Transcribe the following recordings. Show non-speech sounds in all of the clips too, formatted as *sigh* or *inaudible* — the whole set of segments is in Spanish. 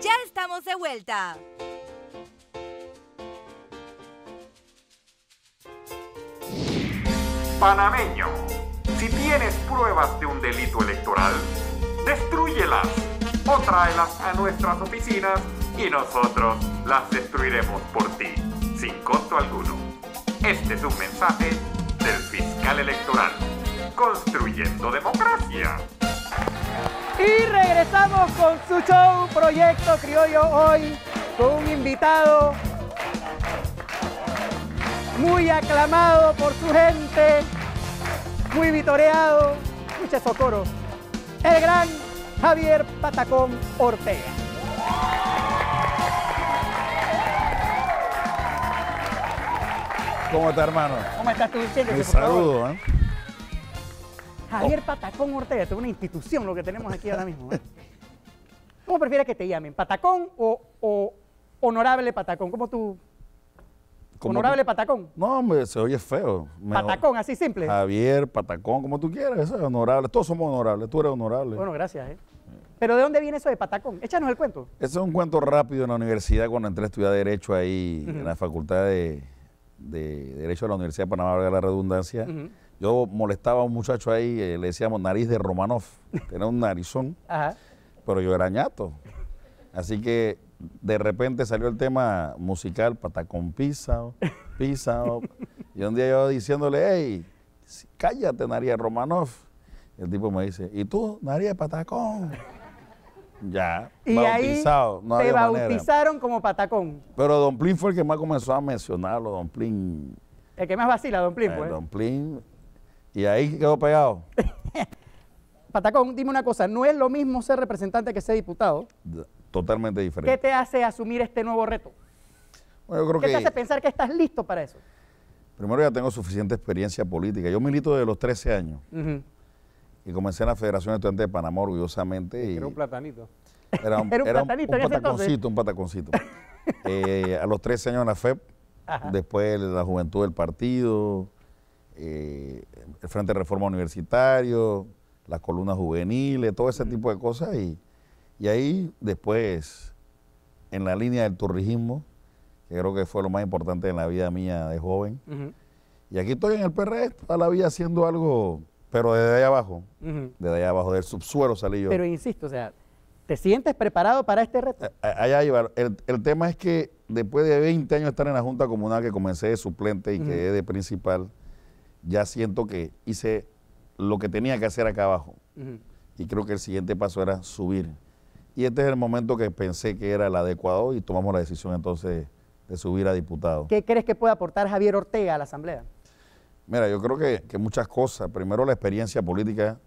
Ya estamos de vuelta. Panameño, si tienes pruebas de un delito electoral, destruyelas o tráelas a nuestras oficinas y nosotros las destruiremos por ti, sin costo alguno. Este es un mensaje del fiscal electoral, construyendo democracia. Y regresamos con su show Proyecto Criollo hoy con un invitado muy aclamado por su gente, muy vitoreado, muchas socorros, el gran Javier Patacón Ortega. ¿Cómo está, hermano? ¿Cómo estás tú, diciendo? Un saludo, ¿eh? Javier oh. Patacón Ortega, es una institución lo que tenemos aquí ahora mismo. ¿eh? ¿Cómo prefieres que te llamen? ¿Patacón o, honorable Patacón? ¿Cómo tú? honorable Patacón. No, hombre, se oye feo. Patacón, así simple. Javier, Patacón, como tú quieras, eso es honorable. Todos somos honorables, tú eres honorable. Bueno, gracias. ¿eh? Pero ¿de dónde viene eso de Patacón? Échanos el cuento. Ese es un cuento rápido en la universidad cuando entré a estudiar Derecho ahí, en la Facultad de, Derecho de la Universidad de Panamá, la redundancia. Yo molestaba a un muchacho ahí, eh, le decíamos nariz de Romanov, *laughs* tenía un narizón, pero yo era ñato. Así que de repente salió el tema musical, patacón pisao, pisao. y un día yo diciéndole, hey, cállate, Nariz de Romanov. El tipo me dice, ¿y tú, Nariz de Patacón? Ya, y bautizado. Ahí te bautizaron como Patacón. Pero Don Plin fue el que más comenzó a mencionarlo, Don Plin. El que más vacila, Don Plin, eh, pues. Don Plin y ahí quedó pegado. *laughs* Patacón, dime una cosa, ¿no es lo mismo ser representante que ser diputado? Totalmente diferente. ¿Qué te hace asumir este nuevo reto? ¿Qué te hace pensar que estás listo para eso? Primero ya tengo suficiente experiencia política. Yo milito desde los 13 años. Y comencé en la Federación Estudiante de Panamá orgullosamente. Y era un platanito. Era un, era *laughs* era un, pataconcito, un pataconcito. *laughs* Eh, a los 13 años en la FEP, después después la juventud del partido, eh, el Frente de Reforma Universitario, las columnas juveniles, todo ese tipo de cosas. Y, y ahí después, en la línea del turismo, que creo que fue lo más importante en la vida mía de joven. Y aquí estoy en el PRD e, toda la vida haciendo algo, pero desde allá abajo, desde allá abajo, del subsuelo salí yo. Pero insisto, o sea, ¿te sientes preparado para este reto? Allá iba. El, tema es que después de 20 años de estar en la Junta Comunal, que comencé de suplente y que quedé de principal, ya siento que hice lo que tenía que hacer acá abajo. Y creo que el siguiente paso era subir. Y este es el momento que pensé que era el adecuado y tomamos la decisión entonces de subir a diputado. ¿Qué crees que puede aportar Javier Ortega a la Asamblea? Mira, yo creo que, muchas cosas. Primero la experiencia política,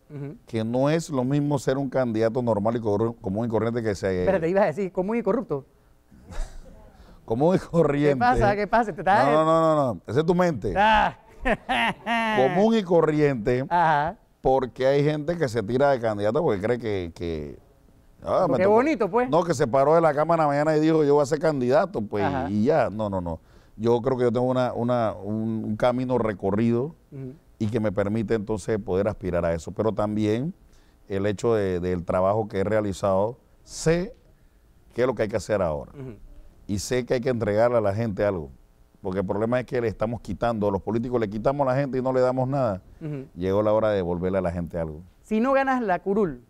que no es lo mismo ser un candidato normal y común y corriente que sea Pero te iba a decir común y corrupto. *laughs* común y corriente. ¿Qué pasa? ¿Qué pasa? ¿Te no, no, no, no, Esa es tu mente. Ah común y corriente, porque hay gente que se tira de candidato porque cree que... que ah, qué bonito, pues. No, que se paró de la cámara mañana y dijo, yo voy a ser candidato, pues, y ya. No, no, no. Yo creo que yo tengo una, una, un, camino recorrido y que me permite entonces poder aspirar a eso. Pero también el hecho del trabajo que he realizado, sé qué es lo que hay que hacer ahora. Y sé que hay que entregarle a la gente algo porque el problema es que le estamos quitando, a los políticos le quitamos a la gente y no le damos nada. Llegó la hora de devolverle a la gente algo. Si no ganas la curul,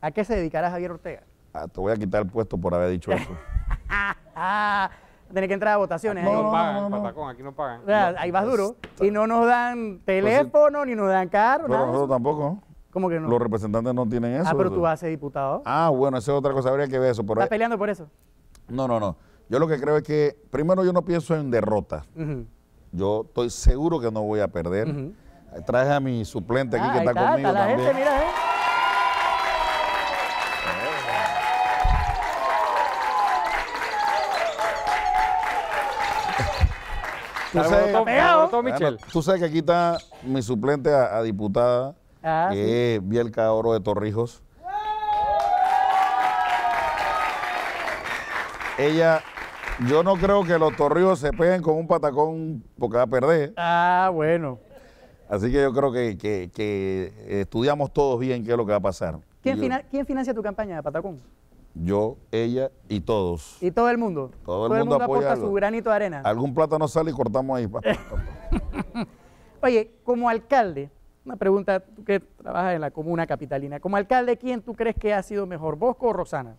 ¿a qué se dedicará Javier Ortega? Ah, te voy a quitar el puesto por haber dicho eso. *laughs* Tienes que entrar a votaciones. Aquí ¿eh? no, pagan, aquí no pagan. Ah, ahí vas duro. Y no nos dan pues teléfono, ni nos dan carro. Pero nosotros tampoco. ¿Cómo que no? Los representantes no tienen ah, eso. Ah, pero tú vas a ser diputado. Ah, bueno, eso es otra cosa, habría que ver eso. ¿Estás peleando por eso? No, no, no. Yo lo que creo es que, primero, yo no pienso en derrota. Yo estoy seguro que no voy a perder. Traje a mi suplente aquí ah, que está, conmigo está la Gente, mira, eh. Tú sabes, tú sabes, que aquí está mi suplente a, diputada, ah, que es Bielka Oro de Torrijos. Ella yo no creo que los torrijos se peguen con un patacón porque va a perder. Ah, bueno. Así que yo creo que, estudiamos todos bien qué es lo que va a pasar. ¿Quién, financia tu campaña de patacón? Yo, ella y todos. ¿Y todo el mundo? Todo, todo el, mundo, aporta su granito de arena. Algún plátano sale y cortamos ahí. *laughs* Oye, como alcalde, una pregunta, tú que trabajas en la comuna capitalina, como alcalde, ¿quién tú crees que ha sido mejor, Bosco o Rosana?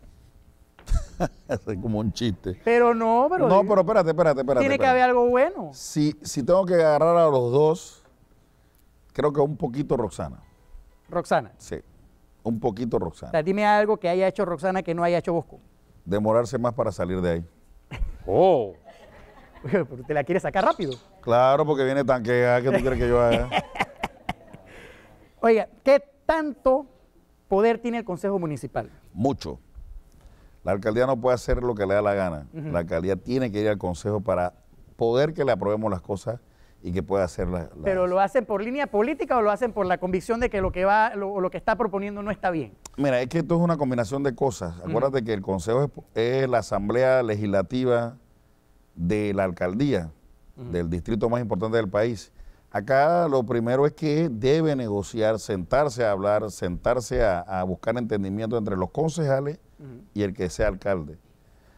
*laughs* es como un chiste. Pero no, pero. No, pero espérate, espérate, espérate. Tiene que haber algo bueno. Si, si tengo que agarrar a los dos, creo que un poquito Roxana. Roxana. Sí, un poquito Roxana. O dime algo que haya hecho Roxana que no haya hecho Bosco. Demorarse más para salir de ahí. *laughs* ¡Oh! Pero *laughs* te la quieres sacar rápido. Claro, porque viene tanqueada que ah, tú quieres que yo haga. Oiga, ¿qué tanto poder tiene el Consejo Municipal? Mucho. La alcaldía no puede hacer lo que le da la gana. La alcaldía tiene que ir al consejo para poder que le aprobemos las cosas y que pueda hacerlas. Pero lo hacen por línea política o lo hacen por la convicción de que lo que va lo, que está proponiendo no está bien. Mira, es que esto es una combinación de cosas. Acuérdate que el consejo es, la asamblea legislativa de la alcaldía del distrito más importante del país. Acá lo primero es que debe negociar, sentarse a hablar, sentarse a buscar entendimiento entre los concejales y el que sea alcalde.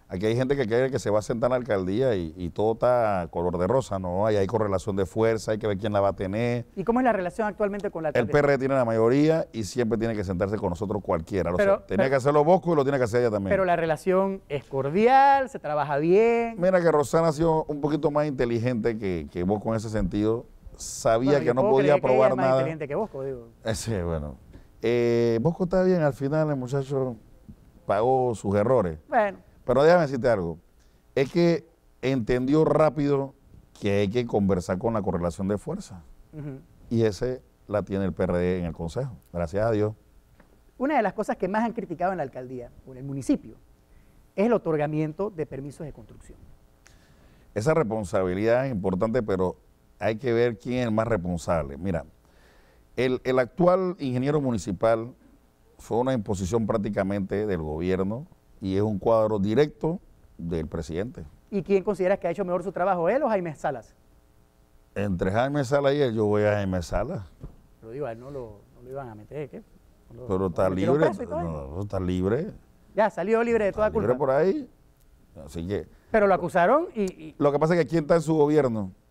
Aquí hay gente que que se va a sentar en la alcaldía y, todo está color de rosa, ¿no? hay correlación de fuerza, hay que ver quién la va a tener. ¿Y cómo es la relación actualmente con la alcaldía? El PR tiene la mayoría y siempre tiene que sentarse con nosotros cualquiera. tenía que hacerlo Bosco y lo tiene que hacer ella también. Pero la relación es cordial, se trabaja bien. Mira que Rosana ha sido un poquito más inteligente que, que Bosco en ese sentido. Sabía que no podía aprobar nada. más inteligente que Bosco, digo. Eh, sí, bueno. Eh, Bosco está bien al final, el muchacho pagó sus errores. Bueno. Pero déjame decirte algo. Es que entendió rápido que hay que conversar con la correlación de fuerza. Y ese la tiene el PRD en el Consejo. Gracias a Dios. Una de las cosas que más han criticado en la alcaldía o en el municipio es el otorgamiento de permisos de construcción. Esa responsabilidad es importante, pero hay que ver quién es el más responsable. Mira, el actual ingeniero municipal fue una imposición prácticamente del gobierno y es un cuadro directo del presidente. ¿Y quién considera que ha hecho mejor su trabajo, él o Jaime Salas? Entre Jaime Salas y él, yo voy a Jaime Salas. Pero digo, a él no lo, iban a meter, ¿qué? Pero está libre, está libre. Ya, salió libre de toda culpa. Libre por ahí. Así que. Pero lo acusaron y, y. Lo que pasa es que quién está en su gobierno